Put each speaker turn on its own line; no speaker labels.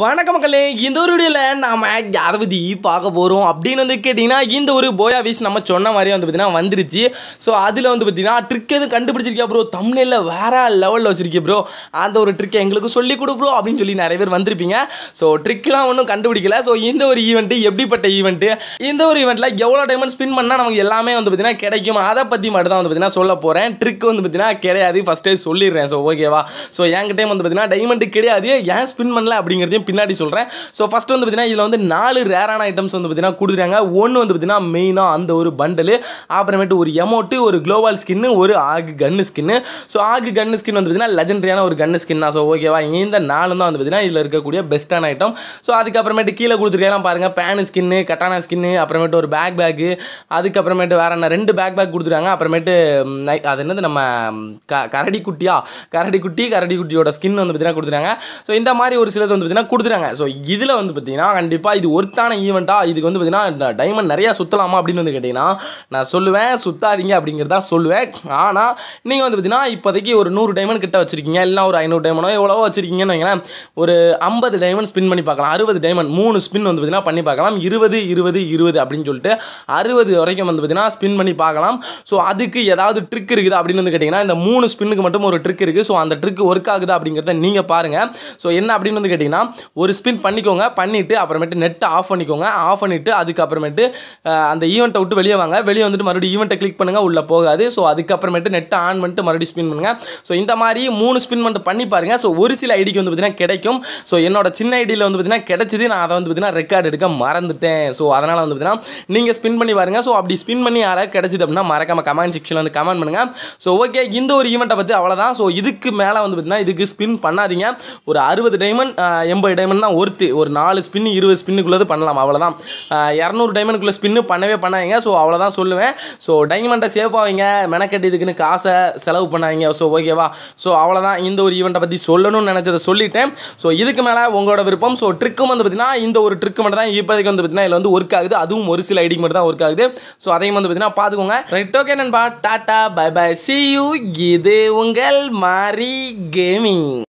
வணக்கம் மக்களே இந்த ஒரு வீடியோவில் நாம் யாரை பற்றி பார்க்க போகிறோம் அப்படின்னு வந்து கேட்டிங்கன்னா இந்த ஒரு போயா வீஸ் நம்ம சொன்ன மாதிரி வந்து பார்த்திங்கன்னா வந்துருச்சு ஸோ அதில் வந்து பார்த்திங்கன்னா ட்ரிக் எதுவும் கண்டுபிடிச்சிருக்கியா ப்ரோ தமிழில் வேறு லெவலில் வச்சுருக்கே ப்ரோ அந்த ஒரு ட்ரிக்கை எங்களுக்கு சொல்லி கொடு ப்ரோ அப்படின்னு சொல்லி நிறைய பேர் வந்திருப்பீங்க ஸோ ட்ரிக்லாம் ஒன்றும் கண்டுபிடிக்கல ஸோ இந்த ஒரு ஈவெண்ட்டு எப்படிப்பட்ட ஈவெண்ட்டு இந்த ஒரு ஈவெண்ட்டில் எவ்வளோ டைமண்ட் ஸ்பின் பண்ணால் நமக்கு எல்லாமே வந்து பார்த்திங்கன்னா கிடைக்கும் அதை பற்றி மட்டும் தான் வந்து பார்த்திங்கன்னா சொல்ல போகிறேன் ட்ரிக் வந்து பார்த்திங்கன்னா கிடையாது ஃபஸ்ட்டே சொல்லிடுறேன் ஸோ ஓகேவா ஸோ என்கிட்டே வந்து பார்த்திங்கன்னா டைமண்ட்டு கிடையாது ஏன் ஸ்பின் பண்ணல அப்படிங்கிறது அதையும் பின்னாடி சொல்கிறேன் ஸோ ஃபஸ்ட்டு வந்து பார்த்தீங்கன்னா இதில் வந்து நாலு ரேரான ஐட்டம்ஸ் வந்து பார்த்தீங்கன்னா கொடுக்குறாங்க ஒன்று வந்து பார்த்தீங்கன்னா மெயினாக அந்த ஒரு பண்டலு அப்புறமேட்டு ஒரு எமோட்டு ஒரு க்ளோவால் ஸ்கின்னு ஒரு ஆகு கன்னு ஸ்கின்னு ஸோ ஆகு கன்னு ஸ்கின் வந்து பார்த்தீங்கன்னா லெஜண்டரியான ஒரு கன்னு ஸ்கின் தான் ஸோ ஓகேவா இந்த நாலு தான் வந்து பார்த்தீங்கன்னா இதில் இருக்கக்கூடிய பெஸ்ட்டான ஐட்டம் ஸோ அதுக்கப்புறமேட்டு கீழே கொடுத்துருக்கலாம் பாருங்கள் பேனு ஸ்கின்னு கட்டான ஸ்கின்னு அப்புறமேட்டு ஒரு பேக் பேக்கு அதுக்கப்புறமேட்டு வேறு என்ன ரெண்டு பேக் பேக் கொடுத்துருக்காங்க அப்புறமேட்டு நை அது என்னது நம்ம க கரடி குட்டியா கரடி குட்டி கரடி குட்டியோட ஸ்கின் வந்து பார்த்தீங்கன்னா கொடுத்துருக்காங்க ஸோ இந்த மாதிரி ஒரு சிலது வந்து பார்த்தீங்கன்னா கொடுத்துட்டாங்க ஸோ இதில் வந்து பார்த்தீங்கன்னா கண்டிப்பாக இது ஒருத்தான ஈவெண்ட்டாக இதுக்கு வந்து பார்த்தீங்கன்னா டைமண்ட் நிறையா சுற்றலாமா அப்படின்னு வந்து கேட்டிங்கன்னா நான் சொல்லுவேன் சுற்றாதீங்க அப்படிங்கிறதா சொல்லுவேன் ஆனால் நீங்கள் வந்து பார்த்தீங்கன்னா இப்போதைக்கு ஒரு நூறு டைமண்ட் கிட்ட வச்சுருக்கீங்க இல்லை ஒரு ஐநூறு டைமண்டோ எவ்வளவோ வச்சுருக்கீங்கன்னு வைங்களேன் ஒரு ஐம்பது டைமண்ட் ஸ்பின் பண்ணி பார்க்கலாம் அறுபது டைமண்ட் மூணு ஸ்பின் வந்து பார்த்தீங்கன்னா பண்ணி பார்க்கலாம் இருபது இருபது இருபது அப்படின்னு சொல்லிட்டு அறுபது வரைக்கும் வந்து பார்த்தீங்கன்னா ஸ்பின் பண்ணி பார்க்கலாம் ஸோ அதுக்கு ஏதாவது ட்ரிக் இருக்குது அப்படின்னு வந்து கேட்டிங்கன்னா இந்த மூணு ஸ்பின்னுக்கு மட்டும் ஒரு ட்ரிக் இருக்குது ஸோ அந்த ட்ரிக் ஒர்க் ஆகுது அப்படிங்கிறத நீங்கள் பாருங்கள் ஸோ என்ன அப்படின்னு வந்து கேட்டிங்கன்னா ஒரு ஸ்பின் பண்ணிக்கோங்க பண்ணிவிட்டு அப்புறமேட்டு நெட்டை ஆஃப் பண்ணிக்கோங்க ஆஃப் பண்ணிவிட்டு அதுக்கப்புறமேட்டு அந்த ஈவெண்ட்டை விட்டு வெளியே வாங்க வெளியே வந்துட்டு மறுபடியும் ஈவெண்ட்டை கிளிக் பண்ணுங்கள் உள்ளே போகாது ஸோ அதுக்கப்புறமேட்டு நெட்டை ஆன் பண்ணிட்டு மறுபடியும் ஸ்பின் பண்ணுங்கள் ஸோ இந்த மாதிரி மூணு ஸ்பின் பண்ணிட்டு பண்ணி பாருங்கள் ஸோ ஒரு சில ஐடிக்கு வந்து பார்த்திங்கன்னா கிடைக்கும் ஸோ என்னோட சின்ன ஐடியில் வந்து பார்த்திங்கன்னா கிடச்சிது நான் அதை வந்து பார்த்திங்கன்னா ரெக்கார்ட் எடுக்க மறந்துட்டேன் ஸோ அதனால் வந்து பார்த்திங்கன்னா நீங்கள் ஸ்பின் பண்ணி பாருங்கள் ஸோ அப்படி ஸ்பின் பண்ணி யாராவது கிடச்சிது அப்படின்னா மறக்காம கமெண்ட் செக்ஷனில் வந்து கமெண்ட் பண்ணுங்கள் ஸோ ஓகே இந்த ஒரு ஈவெண்ட்டை பற்றி அவ்வளோதான் ஸோ இதுக்கு மேலே வந்து பார்த்திங்கன்னா இதுக்கு ஸ்பின் பண்ணாதீங்க ஒரு அறுபது டைமண்ட் எண்பது டைமண்ட் தான் ஒருத்து ஒரு நாலு ஸ்பின்னு இருபது ஸ்பின்னுக்குள்ளது பண்ணலாம் அவ்வளோதான் இரநூறு டைமண்டுக்குள்ளே ஸ்பின்னு பண்ணவே பண்ணாங்க ஸோ அவ்வளோதான் சொல்லுவேன் ஸோ டைமண்டை சேஃப் வைங்க மெனக்கெட்டு இதுக்குன்னு காசை செலவு பண்ணாங்க ஸோ ஓகேவா ஸோ அவ்வளோதான் இந்த ஒரு ஈவெண்ட்டை பற்றி சொல்லணும்னு நினச்சதை சொல்லிட்டேன் ஸோ இதுக்கு மேலே உங்களோட விருப்பம் ஸோ ட்ரிக்கும் வந்து பார்த்தீங்கன்னா இந்த ஒரு ட்ரிக் மட்டும் தான் இப்போதைக்கு வந்து பார்த்தீங்கன்னா இதில் வந்து ஒர்க் ஆகுது அதுவும் ஒரு சில ஐடிக்கு மட்டும் தான் ஒர்க் ஆகுது ஸோ அதையும் வந்து பார்த்தீங்கன்னா பார்த்துக்கோங்க ரைட் ஓகே நண்பா tata bye bye see you இது உங்கள் மாரி கேமிங்